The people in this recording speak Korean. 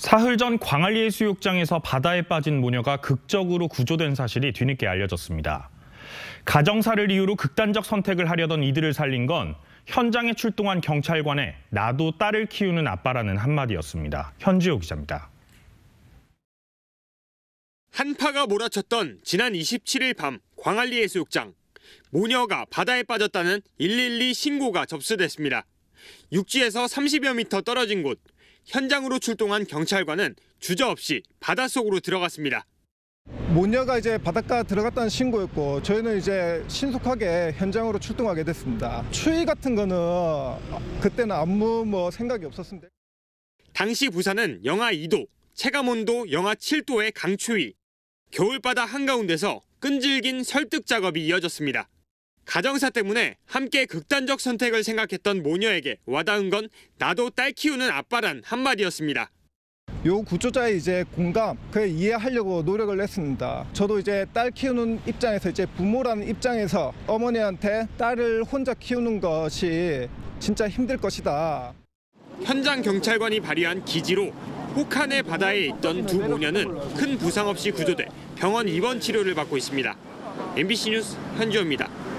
사흘 전 광안리 해수욕장에서 바다에 빠진 모녀가 극적으로 구조된 사실이 뒤늦게 알려졌습니다. 가정사를 이유로 극단적 선택을 하려던 이들을 살린 건 현장에 출동한 경찰관의 나도 딸을 키우는 아빠라는 한마디였습니다. 현지호 기자입니다. 한파가 몰아쳤던 지난 27일 밤 광안리 해수욕장. 모녀가 바다에 빠졌다는 112 신고가 접수됐습니다. 육지에서 30여 미터 떨어진 곳 현장으로 출동한 경찰관은 주저없이 바닷속으로 들어갔습니다. 모녀가 이제 바닷가 들어갔다는 신고였고 저희는 이제 신속하게 현장으로 출동하게 됐습니다. 추위 같은 거는 그때는 아무 뭐 생각이 없었습니다. 당시 부산은 영하 2도, 체감온도 영하 7도의 강추위. 겨울바다 한가운데서 끈질긴 설득 작업이 이어졌습니다. 가정사 때문에 함께 극단적 선택을 생각했던 모녀에게 와닿은 건 나도 딸 키우는 아빠란 한마디였습니다. 요 구조자의 이제 공감, 그 이해하려고 노력을 했습니다. 저도 이제 딸 키우는 입장에서 이제 부모라는 입장에서 어머니한테 딸을 혼자 키우는 것이 진짜 힘들 것이다. 현장 경찰관이 발의한 기지로 혹한의 바다에 있던 두 모녀는 큰 부상 없이 구조돼 병원 입원 치료를 받고 있습니다. MBC 뉴스 현주호입니다.